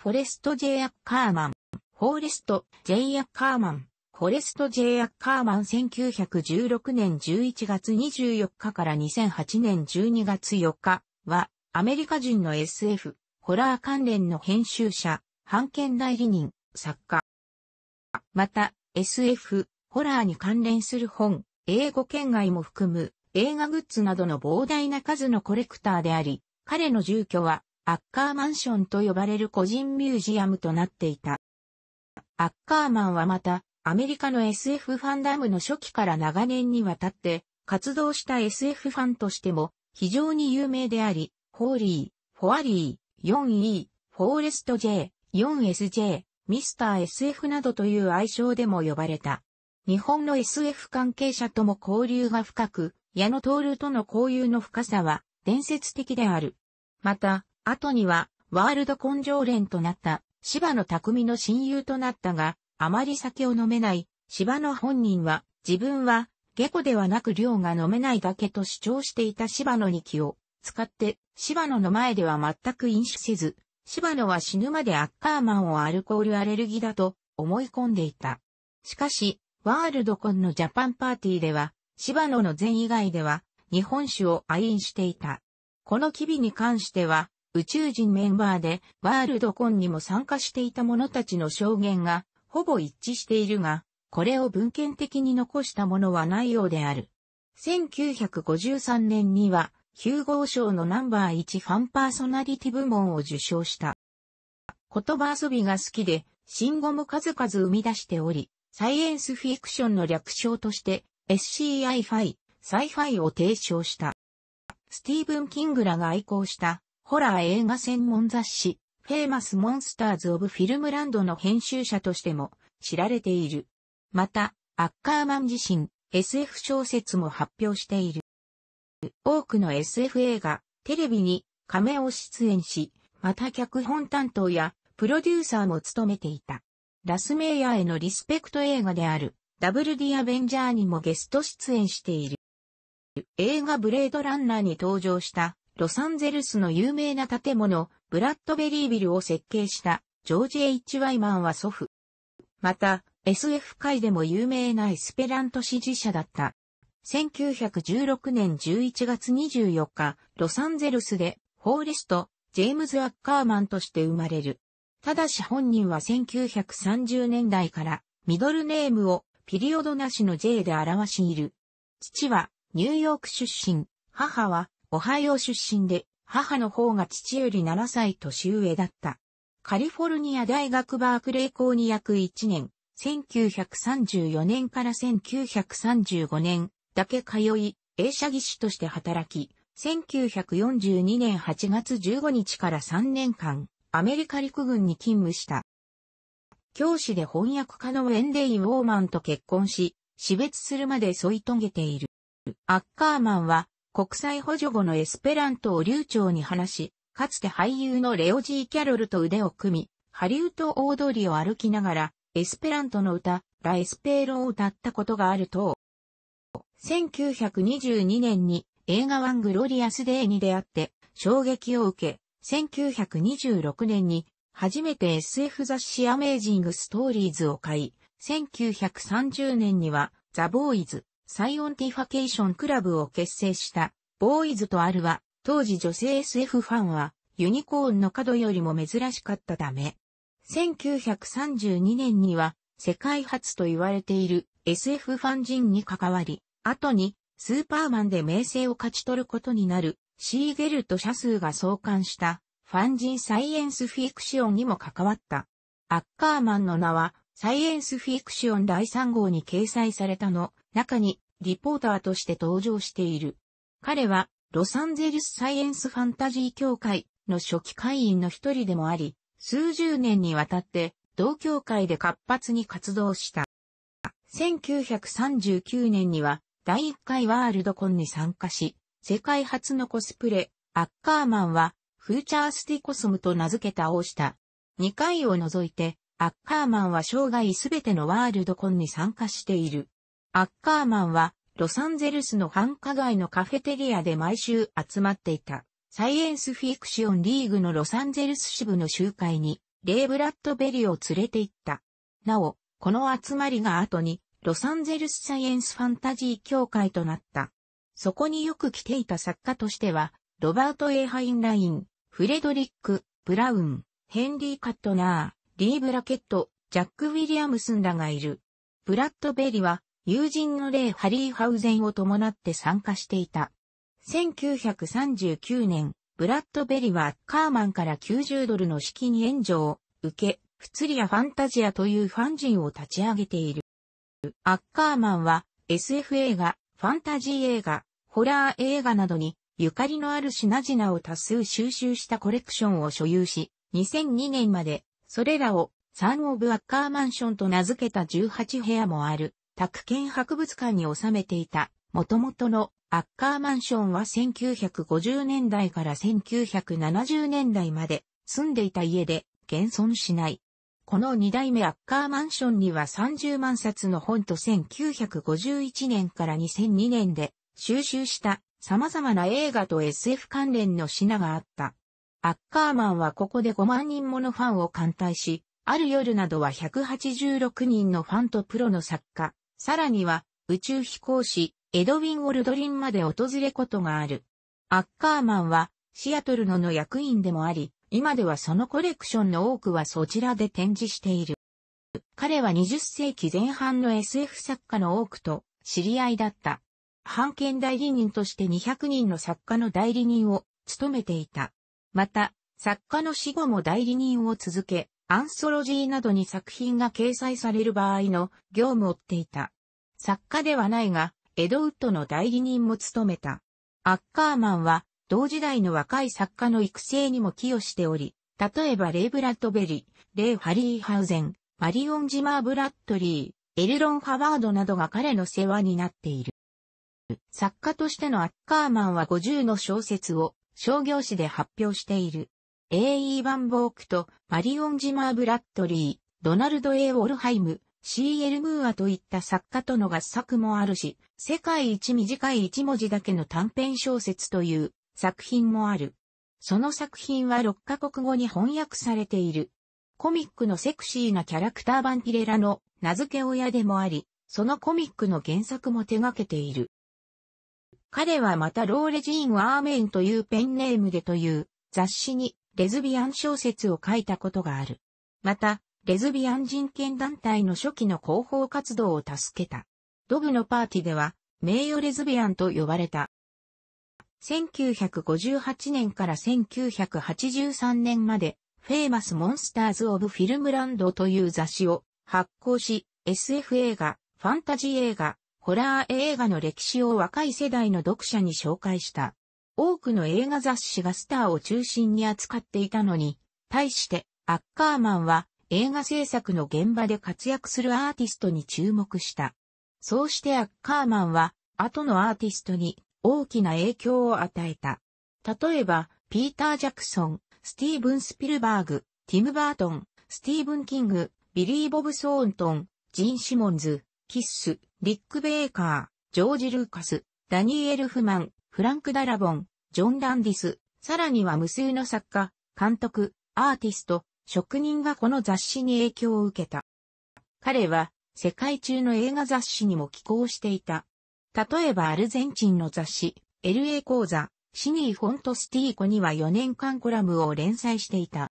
フォレスト・ジェイ・アッカーマン、フォーレスト・ジェイ・アッカーマン、フォレスト・ジェイ・アッカーマン1916年11月24日から2008年12月4日は、アメリカ人の SF、ホラー関連の編集者、版権代理人、作家。また、SF、ホラーに関連する本、英語圏外も含む映画グッズなどの膨大な数のコレクターであり、彼の住居はアッカーマンションと呼ばれる個人ミュージアムとなっていた。アッカーマンはまた、アメリカの SF ファンダムの初期から長年にわたって活動した SF ファンとしても非常に有名であり、ホーリー、フォアリー、4E、フォーレスト J、4SJ、ミスター SF などという愛称でも呼ばれた。日本の SF 関係者とも交流が深く、矢野徹との交友の深さは伝説的である。また、後には、ワールド根性連となった、芝野匠の親友となったが、あまり酒を飲めない、芝野本人は、自分は、下戸ではなく量が飲めないだけと主張していた芝野に記を使って、芝野の前では全く飲酒せず、芝野は死ぬまでアッカーマンをアルコールアレルギーだと思い込んでいた。しかし、ワールドコンのジャパンパーティーでは、芝野の前以外では、日本酒を愛飲していた。この機微に関しては、宇宙人メンバーでワールドコンにも参加していた者たちの証言がほぼ一致しているが、これを文献的に残したものはないようである。1953年には、ヒューゴー賞のナンバー1ファンパーソナリティ部門を受賞した。言葉遊びが好きで、新語も数々生み出しており、サイエンスフィクションの略称として SCI f i サイファイを提唱した。スティーブン・キングらが愛好したホラー映画専門雑誌、フェーマスモンスターズ・オブ・フィルムランドの編集者としても知られている。また、アッカーマン自身、SF 小説も発表している。多くの SF 映画、テレビにカメを出演し、また脚本担当やプロデューサーも務めていた。ラスメイヤーへのリスペクト映画である、ダブルディアベンジャーにもゲスト出演している。映画ブレードランナーに登場したロサンゼルスの有名な建物、ブラッドベリービルを設計したジョージ・ H・ ワイマンは祖父。また、SF 界でも有名なエスペラント支持者だった。1916年11月24日、ロサンゼルスで、ホーレスト、ジェームズ・アッカーマンとして生まれる。ただし本人は1930年代から、ミドルネームを、ピリオドなしの J で表している。父は、ニューヨーク出身、母は、オハイオ出身で、母の方が父より7歳年上だった。カリフォルニア大学バークレー校に約1年、1934年から1935年だけ通い、映写技師として働き、1942年8月15日から3年間、アメリカ陸軍に勤務した。教師で翻訳家のウェンデイ・ウォーマンと結婚し、死別するまで添い遂げている。アッカーマンは国際補助後のエスペラントを流暢に話し、かつて俳優のレオジー・キャロルと腕を組み、ハリウッド大通りを歩きながら、エスペラントの歌、ラ・エスペーロを歌ったことがあると、1922年に映画ワングロリアスデーに出会って衝撃を受け、1926年に初めて SF 雑誌アメージングストーリーズを買い、1930年にはザ・ボーイズ、サイオンティファケーションクラブを結成した、ボーイズとアルは、当時女性 SF ファンは、ユニコーンの角よりも珍しかったため、1932年には、世界初と言われている SF ファン人に関わり、後に、スーパーマンで名声を勝ち取ることになる、シーゲルとシャスーが創刊した、ファン人サイエンスフィクシオンにも関わった。アッカーマンの名は、サイエンスフィクシオン第3号に掲載されたの、中に、リポーターとして登場している。彼は、ロサンゼルスサイエンスファンタジー協会の初期会員の一人でもあり、数十年にわたって同協会で活発に活動した。1939年には第1回ワールドコンに参加し、世界初のコスプレ、アッカーマンはフューチャースティコスムと名付けた王した。2回を除いて、アッカーマンは生涯すべてのワールドコンに参加している。アッカーマンは、ロサンゼルスの繁華街のカフェテリアで毎週集まっていた、サイエンスフィクションリーグのロサンゼルス支部の集会に、レイ・ブラッドベリを連れて行った。なお、この集まりが後に、ロサンゼルスサイエンスファンタジー協会となった。そこによく来ていた作家としては、ロバート・エイ・ハインライン、フレドリック、ブラウン、ヘンリー・カットナー、リー・ブラケット、ジャック・ウィリアムスンらがいる。ブラッドベリは、友人のレイ・ハリーハウゼンを伴って参加していた。1939年、ブラッドベリはカーマンから90ドルの資金援助を受け、フツリア・ファンタジアというファン人を立ち上げている。アッカーマンは SF 映画、ファンタジー映画、ホラー映画などにゆかりのある品々を多数収集したコレクションを所有し、2002年までそれらをサン・オブ・アッカーマンションと名付けた18部屋もある宅建博物館に収めていた、元々のアッカーマンションは1950年代から1970年代まで住んでいた家で現存しない。この2代目アッカーマンションには30万冊の本と1951年から2002年で収集した様々な映画と SF 関連の品があった。アッカーマンはここで5万人ものファンを歓待し、ある夜などは186人のファンとプロの作家、さらには、宇宙飛行士、エドウィン・オルドリンまで訪れことがある。アッカーマンは、シアトルのの役員でもあり、今ではそのコレクションの多くはそちらで展示している。彼は20世紀前半の SF 作家の多くと知り合いだった。版権代理人として200人の作家の代理人を務めていた。また、作家の死後も代理人を続け、アンソロジーなどに作品が掲載される場合の業務を負っていた。作家ではないが、エドウッドの代理人も務めた。アッカーマンは、同時代の若い作家の育成にも寄与しており、例えばレイ・ブラッドベリー、レイ・ハリーハウゼン、マリオン・ジマー・ブラッドリー、エルロン・ハワードなどが彼の世話になっている。作家としてのアッカーマンは50の小説を商業誌で発表している。A.E. バンボークとマリオン・ジマー・ブラッドリー、ドナルド・ A・ ウォルハイム、C.L. ムーアといった作家との合作もあるし、世界一短い一文字だけの短編小説という作品もある。その作品は6カ国語に翻訳されている。コミックのセクシーなキャラクターバンレラの名付け親でもあり、そのコミックの原作も手掛けている。彼はまたローレジーン・アーメンというペンネームでという雑誌にレズビアン小説を書いたことがある。また、レズビアン人権団体の初期の広報活動を助けた。ドブのパーティでは、名誉レズビアンと呼ばれた。1958年から1983年まで、フェイマス・モンスターズ・オブ・フィルムランドという雑誌を発行し、SF 映画、ファンタジー映画、ホラー映画の歴史を若い世代の読者に紹介した。多くの映画雑誌がスターを中心に扱っていたのに、対してアッカーマンは映画制作の現場で活躍するアーティストに注目した。そうしてアッカーマンは後のアーティストに大きな影響を与えた。例えば、ピーター・ジャクソン、スティーブン・スピルバーグ、ティム・バートン、スティーブン・キング、ビリー・ボブ・ソーントン、ジン・シモンズ、キッス、リック・ベーカー、ジョージ・ルーカス、ダニーエル・フマン、フランク・ダラボン、ジョン・ランディス、さらには無数の作家、監督、アーティスト、職人がこの雑誌に影響を受けた。彼は世界中の映画雑誌にも寄稿していた。例えばアルゼンチンの雑誌、LA 講座、シニー・フォントスティーコには4年間コラムを連載していた。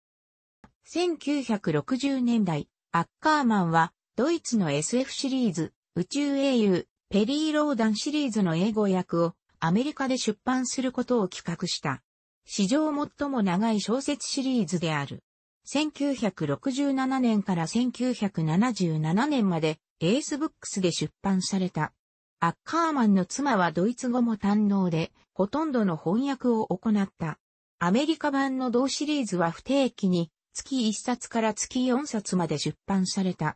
1960年代、アッカーマンはドイツの SF シリーズ、宇宙英雄、ペリー・ローダンシリーズの英語訳をアメリカで出版することを企画した。史上最も長い小説シリーズである。1967年から1977年までエースブックスで出版された。アッカーマンの妻はドイツ語も堪能で、ほとんどの翻訳を行った。アメリカ版の同シリーズは不定期に、月1冊から月4冊まで出版された。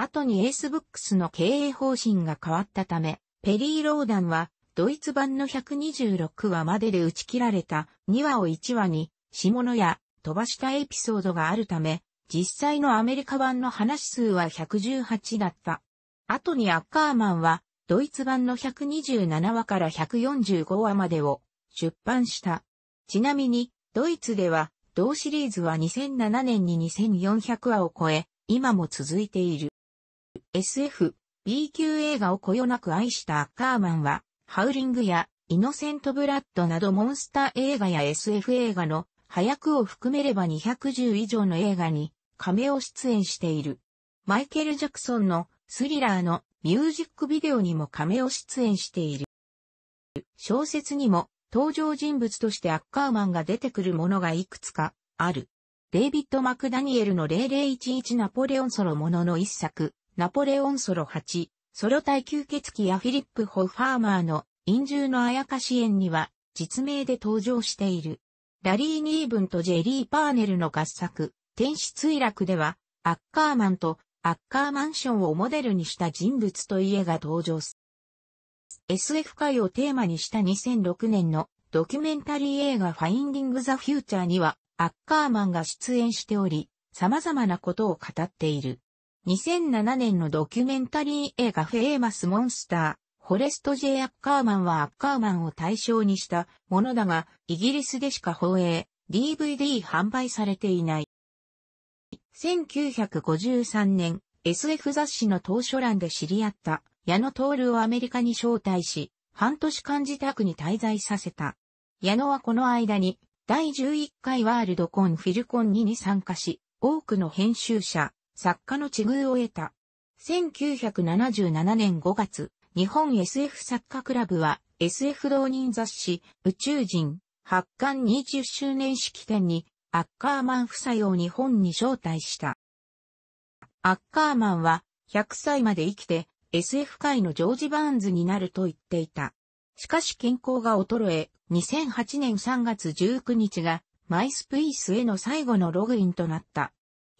後にエースブックスの経営方針が変わったため、ペリー・ローダンは、ドイツ版の126話までで打ち切られた2話を1話に、下物や飛ばしたエピソードがあるため、実際のアメリカ版の話数は118だった。後にアッカーマンは、ドイツ版の127話から145話までを出版した。ちなみに、ドイツでは、同シリーズは2007年に2400話を超え、今も続いている。SF、B 級映画をこよなく愛したアッカーマンは、ハウリングやイノセントブラッドなどモンスター映画や SF 映画の早くを含めれば210以上の映画に亀を出演している。マイケル・ジャクソンのスリラーのミュージックビデオにも亀を出演している。小説にも登場人物としてアッカーマンが出てくるものがいくつかある。デイビッド・マクダニエルの0011ナポレオンソロものの一作、ナポレオンソロ8、ソロ対吸血鬼やフィリップ・ホッファーマーの陰獣のあやかし演には実名で登場している。ラリー・ニーブンとジェリー・パーネルの合作、天使墜落では、アッカーマンとアッカーマンションをモデルにした人物と家が登場す。SF 界をテーマにした2006年のドキュメンタリー映画ファインディング・ザ・フューチャーにはアッカーマンが出演しており、様々なことを語っている。2007年のドキュメンタリー映画フェーマスモンスター、フォレスト・ジェイ・アッカーマンはアッカーマンを対象にしたものだが、イギリスでしか放映、DVD 販売されていない。1953年、SF 雑誌の当初欄で知り合った矢野徹をアメリカに招待し、半年間自宅に滞在させた。矢野はこの間に、第11回ワールドコンフィルコン2に参加し、多くの編集者、作家の地遇を得た。1977年5月、日本 SF 作家クラブは SF 導人雑誌宇宙人発刊20周年式典にアッカーマン夫妻を日本に招待した。アッカーマンは100歳まで生きて SF 界のジョージ・バーンズになると言っていた。しかし健康が衰え、2008年3月19日がマイスプイスへの最後のログインとなった。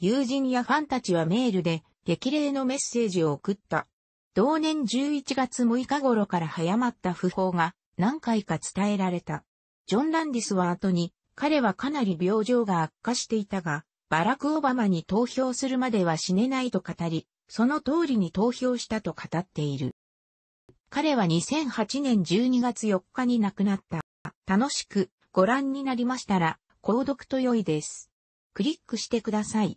友人やファンたちはメールで激励のメッセージを送った。同年11月6日頃から早まった訃報が何回か伝えられた。ジョン・ランディスは後に、彼はかなり病状が悪化していたが、バラク・オバマに投票するまでは死ねないと語り、その通りに投票したと語っている。彼は2008年12月4日に亡くなった。楽しくご覧になりましたら、購読と良いです。クリックしてください。